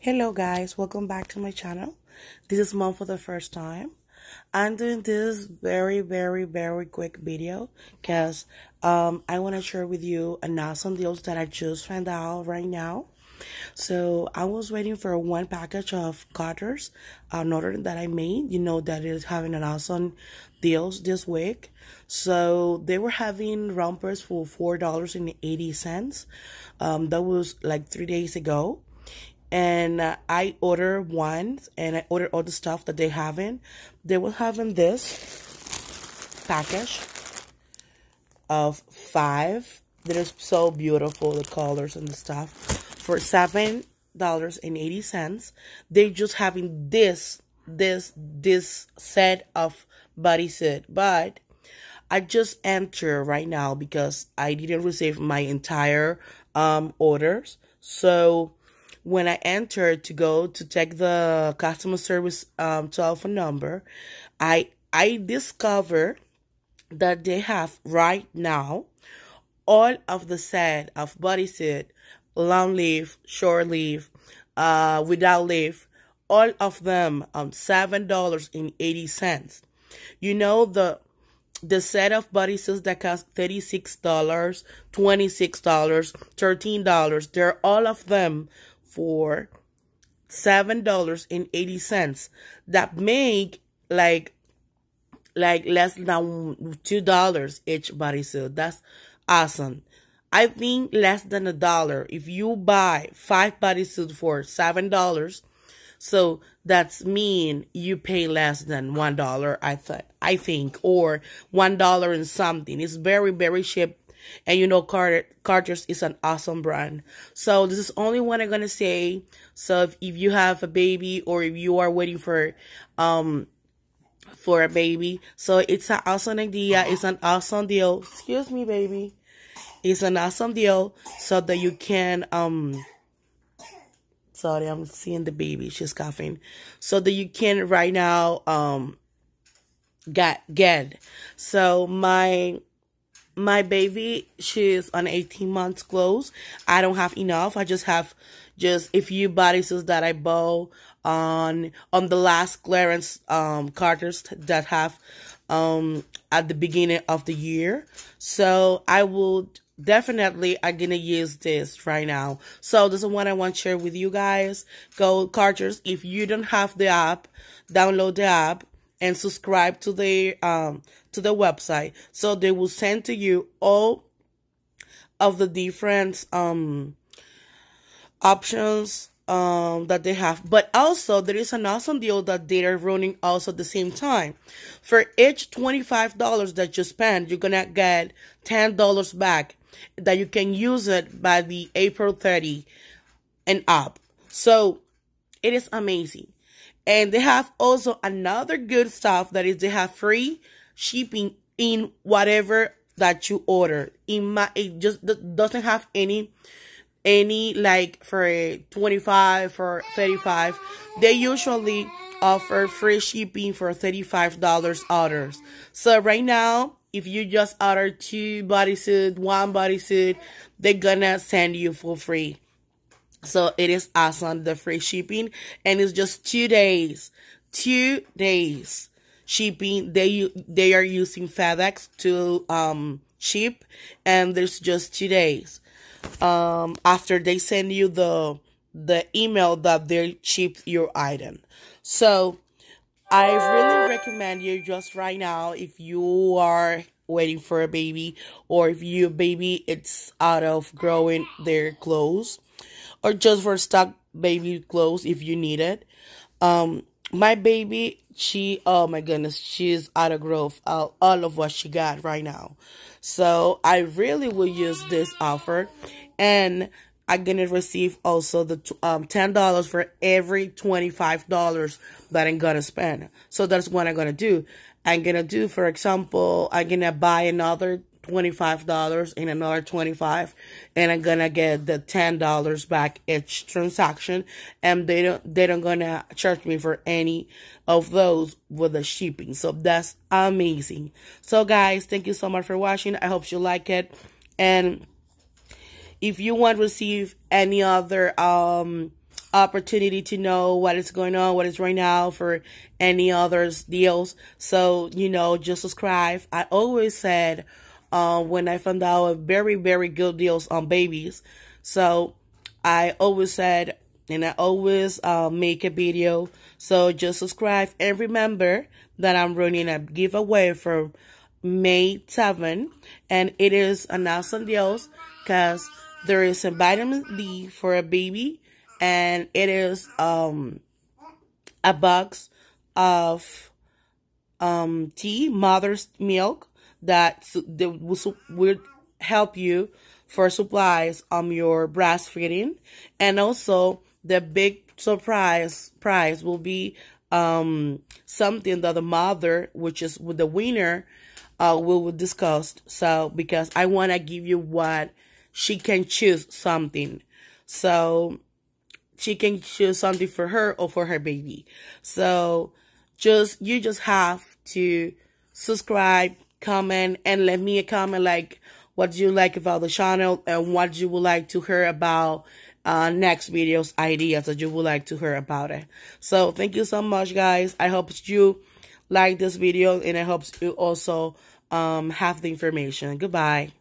hello guys welcome back to my channel this is mom for the first time i'm doing this very very very quick video because um, i want to share with you an awesome deals that i just found out right now so i was waiting for one package of cutters an order that i made you know that is having an awesome deals this week so they were having rompers for four dollars and eighty cents um, that was like three days ago and I order ones and I order all the stuff that they haven't. They will have in this package of five. That is so beautiful, the colors and the stuff. For seven dollars and eighty cents, they just having this, this, this set of body suit. But I just enter right now because I didn't receive my entire um orders. So when I entered to go to check the customer service um, telephone number, I I discovered that they have right now all of the set of bodysuit, long leaf, short leaf, uh, without leaf, all of them um seven dollars and eighty cents. You know the the set of bodysuits that cost $36, $26, $13, they're all of them for $7.80 that make like like less than two dollars each bodysuit that's awesome i think less than a dollar if you buy five bodysuits for seven dollars so that's mean you pay less than one dollar i thought i think or one dollar and something it's very very cheap and you know Carter Carter's is an awesome brand. So this is only what I'm gonna say. So if, if you have a baby or if you are waiting for um for a baby. So it's an awesome idea. It's an awesome deal. Excuse me, baby. It's an awesome deal so that you can um sorry, I'm seeing the baby. She's coughing. So that you can right now um get get. So my my baby she's on 18 months clothes i don't have enough i just have just a few bodysuits that i bought on on the last clearance um carters that have um at the beginning of the year so i would definitely I'm gonna use this right now so this is what i want to share with you guys go carters if you don't have the app download the app and subscribe to the um to the website so they will send to you all of the different um options um that they have but also there is an awesome deal that they are running also at the same time for each $25 that you spend you're gonna get $10 back that you can use it by the april 30 and up so it is amazing and they have also another good stuff that is they have free shipping in whatever that you order. In my, it just doesn't have any any like for 25 for 35 they usually offer free shipping for $35 orders so right now if you just order two bodysuit one bodysuit they're gonna send you for free so it is awesome, the free shipping, and it's just two days, two days shipping. They they are using FedEx to um ship, and there's just two days. Um, after they send you the the email that they ship your item, so I really recommend you just right now if you are waiting for a baby or if your baby it's out of growing their clothes or just for stock baby clothes if you need it. Um, my baby, she, oh my goodness, she's out of growth, all, all of what she got right now. So I really will use this offer and I'm going to receive also the um, $10 for every $25 that I'm going to spend. So that's what I'm going to do. I'm going to do, for example, I'm going to buy another $25 and another 25 and I'm gonna get the $10 back each transaction and they don't they don't gonna charge me for any of those with the shipping so that's amazing so guys thank you so much for watching I hope you like it and if you want to receive any other um opportunity to know what is going on, what is right now for any others deals. So, you know, just subscribe. I always said um, when I found out very, very good deals on babies. So I always said, and I always uh, make a video. So just subscribe and remember that I'm running a giveaway from May 7th, And it is announced on deals because there is a vitamin D for a baby. And it is um, a box of um, tea, mother's milk, that, will, will help you for supplies on um, your breastfeeding. And also, the big surprise prize will be um, something that the mother, which is with the winner, uh, will, will discuss. So, because I want to give you what she can choose something. So, she can choose something for her or for her baby. So, just you just have to subscribe comment and let me a comment like what you like about the channel and what you would like to hear about uh, next videos ideas that you would like to hear about it. So thank you so much guys. I hope you like this video and I hope you also um, have the information. Goodbye.